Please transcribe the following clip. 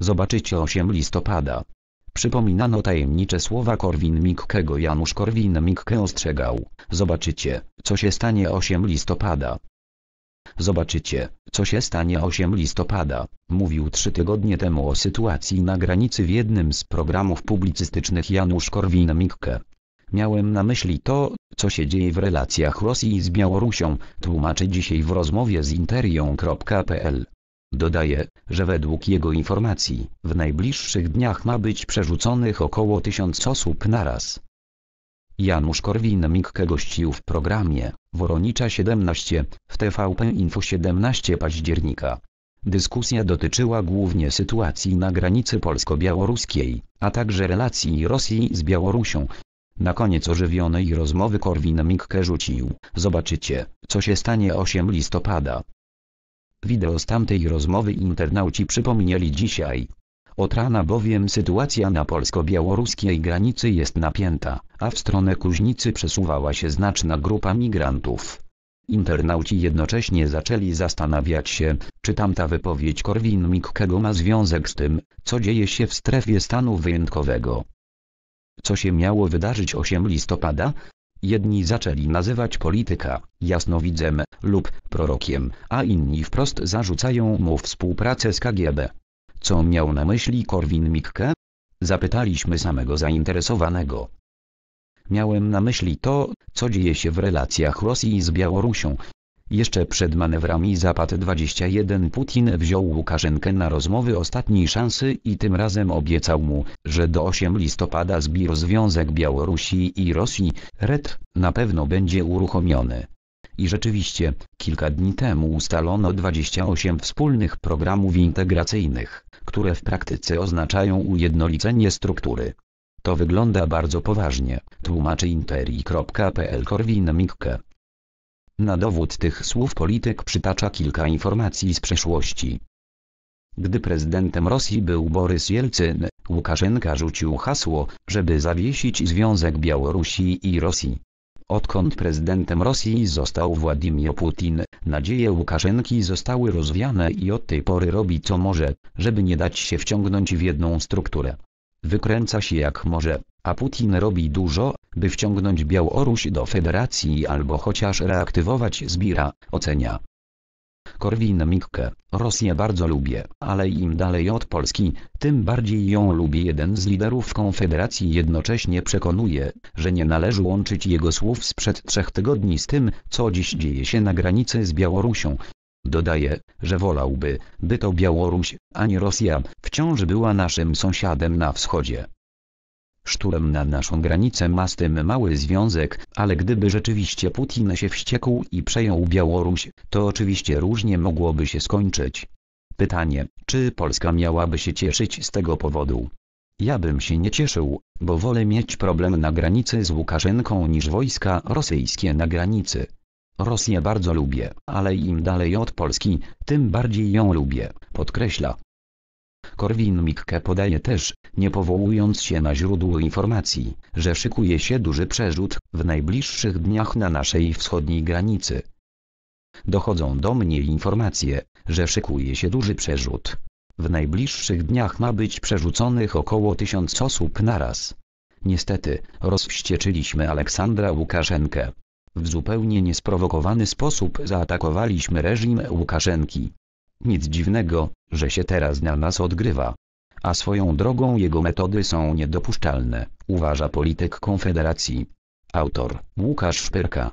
Zobaczycie 8 listopada. Przypominano tajemnicze słowa Korwin-Mikkego Janusz Korwin-Mikke ostrzegał, zobaczycie, co się stanie 8 listopada. Zobaczycie, co się stanie 8 listopada, mówił trzy tygodnie temu o sytuacji na granicy w jednym z programów publicystycznych Janusz Korwin-Mikke. Miałem na myśli to, co się dzieje w relacjach Rosji z Białorusią, tłumaczy dzisiaj w rozmowie z interią.pl. Dodaje, że według jego informacji, w najbliższych dniach ma być przerzuconych około tysiąc osób naraz. Janusz Korwin-Mikke gościł w programie Woronicza 17 w TVP Info 17 października. Dyskusja dotyczyła głównie sytuacji na granicy polsko-białoruskiej, a także relacji Rosji z Białorusią. Na koniec ożywionej rozmowy Korwin-Mikke rzucił, zobaczycie, co się stanie 8 listopada. Wideo z tamtej rozmowy internauci przypomnieli dzisiaj. Od rana bowiem sytuacja na polsko-białoruskiej granicy jest napięta, a w stronę Kuźnicy przesuwała się znaczna grupa migrantów. Internauci jednocześnie zaczęli zastanawiać się, czy tamta wypowiedź Korwin-Mikkego ma związek z tym, co dzieje się w strefie stanu wyjątkowego. Co się miało wydarzyć 8 listopada? Jedni zaczęli nazywać polityka jasnowidzem lub prorokiem, a inni wprost zarzucają mu współpracę z KGB. Co miał na myśli Korwin-Mikke? Zapytaliśmy samego zainteresowanego. Miałem na myśli to, co dzieje się w relacjach Rosji z Białorusią, jeszcze przed manewrami Zapad-21 Putin wziął Łukaszenkę na rozmowy ostatniej szansy i tym razem obiecał mu, że do 8 listopada zbiór Związek Białorusi i Rosji, ret na pewno będzie uruchomiony. I rzeczywiście, kilka dni temu ustalono 28 wspólnych programów integracyjnych, które w praktyce oznaczają ujednolicenie struktury. To wygląda bardzo poważnie, tłumaczy interi.pl Korwin Mikke. Na dowód tych słów polityk przytacza kilka informacji z przeszłości. Gdy prezydentem Rosji był Borys Jelcyn, Łukaszenka rzucił hasło, żeby zawiesić Związek Białorusi i Rosji. Odkąd prezydentem Rosji został Władimir Putin, nadzieje Łukaszenki zostały rozwiane i od tej pory robi co może, żeby nie dać się wciągnąć w jedną strukturę. Wykręca się jak może. A Putin robi dużo, by wciągnąć Białoruś do federacji albo chociaż reaktywować Zbira, ocenia. Korwin-Mikke, Rosję bardzo lubię, ale im dalej od Polski, tym bardziej ją lubię. Jeden z liderów Konfederacji jednocześnie przekonuje, że nie należy łączyć jego słów sprzed trzech tygodni z tym, co dziś dzieje się na granicy z Białorusią. Dodaje, że wolałby, by to Białoruś, a nie Rosja, wciąż była naszym sąsiadem na wschodzie. Szturm na naszą granicę ma z tym mały związek, ale gdyby rzeczywiście Putin się wściekł i przejął Białoruś, to oczywiście różnie mogłoby się skończyć. Pytanie, czy Polska miałaby się cieszyć z tego powodu? Ja bym się nie cieszył, bo wolę mieć problem na granicy z Łukaszenką niż wojska rosyjskie na granicy. Rosję bardzo lubię, ale im dalej od Polski, tym bardziej ją lubię, podkreśla. Korwin-Mikke podaje też, nie powołując się na źródło informacji, że szykuje się duży przerzut w najbliższych dniach na naszej wschodniej granicy. Dochodzą do mnie informacje, że szykuje się duży przerzut. W najbliższych dniach ma być przerzuconych około tysiąc osób naraz. Niestety, rozwścieczyliśmy Aleksandra Łukaszenkę. W zupełnie niesprowokowany sposób zaatakowaliśmy reżim Łukaszenki. Nic dziwnego, że się teraz na nas odgrywa. A swoją drogą jego metody są niedopuszczalne, uważa polityk Konfederacji. Autor Łukasz Szpyrka